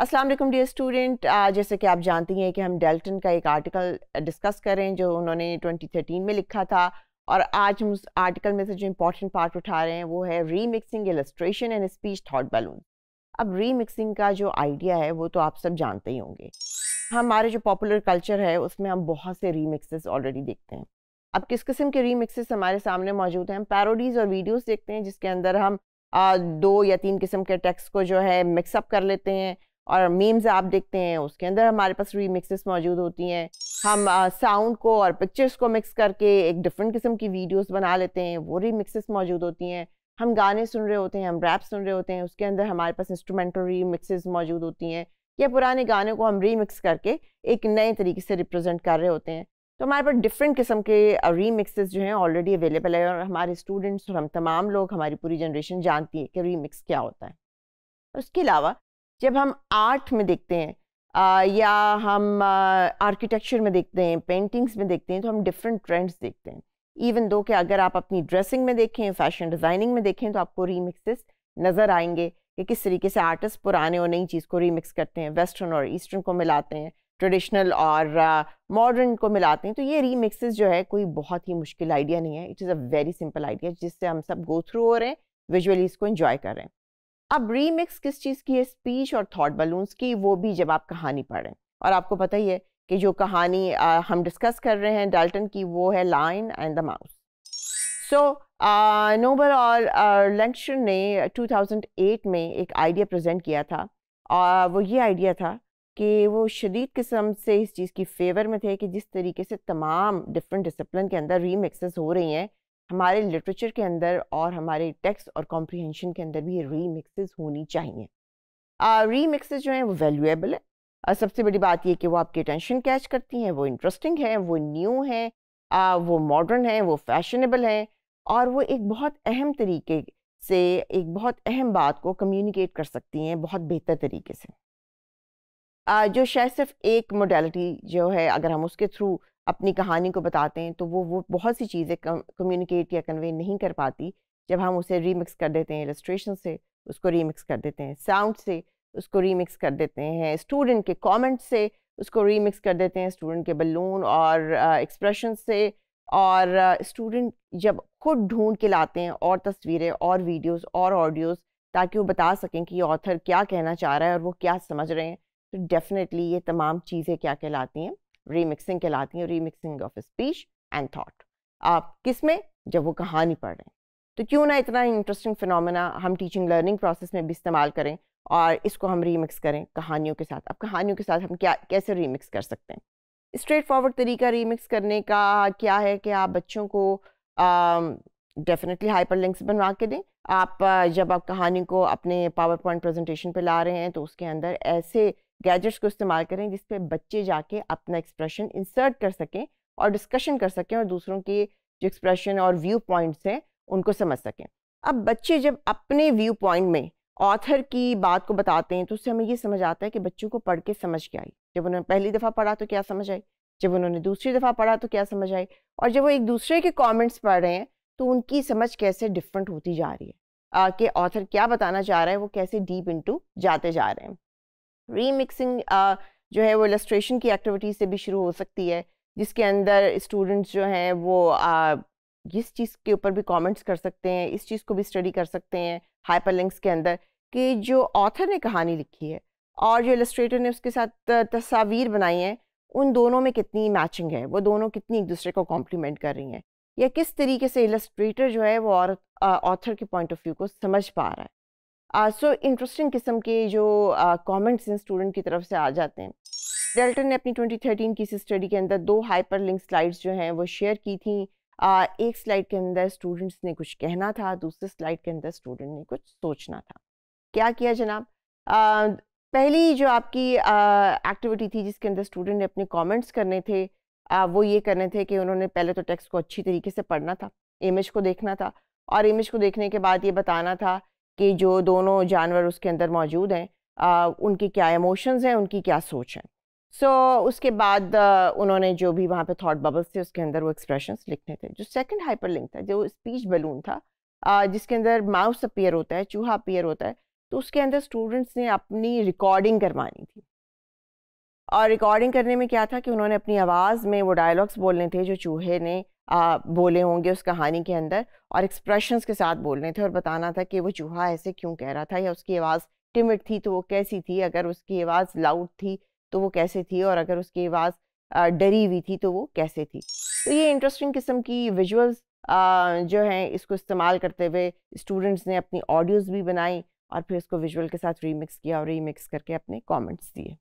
अस्सलाम वालेकुम dear student जैसे कि आप जानती हैं कि हम डेल्टन का एक आर्टिकल डिस्कस uh, करें जो उन्होंने 2013 में लिखा था और आज हम उस आर्टिकल में से जो इम्पोर्टेंट पार्ट उठा रहे हैं वो है remixing illustration and speech thought balloon अब रीमिक्सिंग का जो आइडिया है वो तो आप सब जानते ही होंगे हमारे जो पॉपुलर कल्चर है उसमें हम बहुत से रीमिक्सेस ऑलरेडी देखते हैं अब किस किस्म के रीमिक्सेस हमारे सामने मौजूद हैं हम पैरोडीज़ और वीडियोस देखते हैं जिसके अंदर हम आ, uh, दो या तीन किस्म के टेक्स्ट को जो है मिक्सअप कर लेते हैं और मीम्स आप देखते हैं उसके अंदर हमारे पास रीमिक्सेस मौजूद होती हैं हम साउंड uh, को और पिक्चर्स को मिक्स करके एक डिफरेंट किस्म की वीडियोस बना लेते हैं वो रीमिक्सेस मौजूद होती हैं हम गाने सुन रहे होते हैं हम रैप सुन रहे होते हैं उसके अंदर हमारे पास इंस्ट्रूमेंटल रीमिक्सेस मौजूद होती हैं या पुराने गाने को हम रीमिक्स करके एक नए तरीके से रिप्रेजेंट कर रहे होते हैं तो हमारे पास डिफरेंट किस्म के रीमिक्सेस जो हैं ऑलरेडी अवेलेबल है और हमारे स्टूडेंट्स और हम तमाम लोग हमारी पूरी जनरेशन जानती है कि रीमिक्स क्या होता है उसके अलावा जब हम आर्ट में देखते हैं आ, या हम आर्किटेक्चर में देखते हैं पेंटिंग्स में देखते हैं तो हम डिफरेंट ट्रेंड्स देखते हैं इवन दो कि अगर आप अपनी ड्रेसिंग में देखें फैशन डिज़ाइनिंग में देखें तो आपको रीमिक्सेस नज़र आएंगे कि किस तरीके से आर्टिस्ट पुराने और नई चीज़ को रीमिक्स करते हैं वेस्टर्न और ईस्टर्न को मिलाते हैं ट्रेडिशनल और मॉडर्न uh, को मिलाते हैं तो ये रीमिक्सेस जो है कोई बहुत ही मुश्किल आइडिया नहीं है it is a very simple idea जिससे हम सब गो थ्रू हो रहे हैं विजुअली इसको इन्जॉय कर रहे हैं अब रीमिक्स किस चीज़ की है स्पीच और थॉट बलून्स की वो भी जब आप कहानी पढ़ें और आपको पता ही है कि जो कहानी आ, हम डिस्कस कर रहे हैं डाल्टन की वो है line and the mouse so noble और लेंचर ने 2008 में एक आइडिया प्रेजेंट किया था और वो ये आइडिया था कि वो शदीद किस्म से इस चीज़ की फेवर में थे कि जिस तरीके से तमाम डिफरेंट डिसिप्लिन के अंदर रीमिक्स हो रही हैं हमारे लिटरेचर के अंदर और हमारे टेक्स्ट और कॉम्प्रिहेंशन के अंदर भी ये रीमिक्सेस होनी चाहिए रीमिक्सेस uh, जो हैं वो वैल्यूएबल है uh, सबसे बड़ी बात यह कि वो आपकी अटेंशन कैच करती हैं वो इंटरेस्टिंग है वो न्यू है uh, वो मॉडर्न है वो फैशनेबल है और वो एक बहुत अहम तरीके से एक बहुत अहम बात को कम्युनिकेट कर सकती हैं बहुत बेहतर तरीके से uh, जो शायद सिर्फ एक मोडलिटी जो है अगर हम उसके थ्रू अपनी कहानी को बताते हैं तो वो वो बहुत सी चीज़ें कम्युनिकेट या कन्वे नहीं कर पाती जब हम उसे रीमिक्स कर देते हैं इलस्ट्रेशन से उसको रीमिक्स कर देते हैं साउंड से उसको रीमिक्स कर देते हैं स्टूडेंट के कमेंट से उसको रीमिक्स कर देते हैं स्टूडेंट के बलून और एक्सप्रेशन uh, से और स्टूडेंट uh, जब खुद ढूंढ के लाते हैं और तस्वीरें और वीडियोस और ऑडियोज़ ताकि वो बता सकें कि ऑथर क्या कहना चाह रहा है और वो क्या समझ रहे हैं तो डेफ़िनेटली ये तमाम चीज़ें क्या कहलाती हैं रीमिक्सिंग कहलाती है remixing of speech and thought आप किस में जब वो कहानी पढ़ रहे हैं तो क्यों ना इतना इंटरेस्टिंग फिनोमेना हम टीचिंग लर्निंग प्रोसेस में भी इस्तेमाल करें और इसको हम रीमिक्स करें कहानियों के साथ अब कहानियों के साथ हम क्या कैसे रीमिक्स कर सकते हैं स्ट्रेट फॉरवर्ड तरीका रीमिक्स करने का क्या है कि आप बच्चों को डेफिनेटली लिंक्स बनवा के दें आप जब आप कहानी को अपने पावर पॉइंट प्रेजेंटेशन पे ला रहे हैं तो उसके अंदर ऐसे गैजेट्स को इस्तेमाल करें जिस पर बच्चे जाके अपना एक्सप्रेशन इंसर्ट कर सकें और डिस्कशन कर सकें और दूसरों के जो एक्सप्रेशन और व्यू पॉइंट्स हैं उनको समझ सकें अब बच्चे जब अपने व्यू पॉइंट में ऑथर की बात को बताते हैं तो उससे हमें ये समझ आता है कि बच्चों को पढ़ के समझ के आई जब उन्होंने पहली दफ़ा पढ़ा तो क्या समझ आई जब उन्होंने दूसरी दफ़ा पढ़ा तो क्या समझ आई और जब वो एक दूसरे के कमेंट्स पढ़ रहे हैं तो उनकी समझ कैसे डिफरेंट होती जा रही है कि ऑथर क्या बताना चाह रहा है वो कैसे डीप इनटू जाते जा रहे हैं रीमिक्सिंग जो है वो इलस्ट्रेशन की एक्टिविटीज से भी शुरू हो सकती है जिसके अंदर स्टूडेंट्स जो हैं वो आ, इस चीज़ के ऊपर भी कॉमेंट्स कर सकते हैं इस चीज़ को भी स्टडी कर सकते हैं हाइपर के अंदर कि जो ऑथर ने कहानी लिखी है और जो इलस्ट्रेटर ने उसके साथ तस्वीर बनाई हैं उन दोनों में कितनी मैचिंग है वो दोनों कितनी एक दूसरे को कॉम्प्लीमेंट कर रही हैं या किस तरीके से इलस्ट्रेटर जो है वो और ऑथर के पॉइंट ऑफ व्यू को समझ पा रहा है सो इंटरेस्टिंग किस्म के जो कमेंट्स uh, हैं स्टूडेंट की तरफ से आ जाते हैं डेल्टन ने अपनी 2013 की स्टडी के अंदर दो हाइपर लिंक स्लाइड्स जो हैं वो शेयर की थी uh, एक स्लाइड के अंदर स्टूडेंट्स ने कुछ कहना था दूसरे स्लाइड के अंदर स्टूडेंट ने कुछ सोचना था क्या किया जनाब uh, पहली जो आपकी एक्टिविटी uh, थी जिसके अंदर स्टूडेंट ने अपने कॉमेंट्स करने थे आ, वो ये करने थे कि उन्होंने पहले तो टेक्स्ट को अच्छी तरीके से पढ़ना था इमेज को देखना था और इमेज को देखने के बाद ये बताना था कि जो दोनों जानवर उसके अंदर मौजूद हैं उनके क्या इमोशंस हैं उनकी क्या सोच है सो so, उसके बाद उन्होंने जो भी वहाँ पे थॉट बबल्स थे उसके अंदर वो एक्सप्रेशंस लिखने थे जो सेकंड हाइपर लिंक था जो स्पीच बलून था जिसके अंदर माउस अपियर होता है चूहा अपियर होता है तो उसके अंदर स्टूडेंट्स ने अपनी रिकॉर्डिंग करवानी थी और रिकॉर्डिंग करने में क्या था कि उन्होंने अपनी आवाज़ में वो डायलॉग्स बोलने थे जो चूहे ने आ, बोले होंगे उस कहानी के अंदर और एक्सप्रेशंस के साथ बोलने थे और बताना था कि वो चूहा ऐसे क्यों कह रहा था या उसकी आवाज़ टिमिट थी तो वो कैसी थी अगर उसकी आवाज़ लाउड थी तो वो कैसे थी और अगर उसकी आवाज़ डरी हुई थी तो वो कैसे थी तो ये इंटरेस्टिंग किस्म की विजुअल्स जो हैं इसको इस्तेमाल करते हुए स्टूडेंट्स ने अपनी ऑडियोज़ भी बनाई और फिर इसको विजुअल के साथ रीमिक्स किया और रीमिक्स करके अपने कॉमेंट्स दिए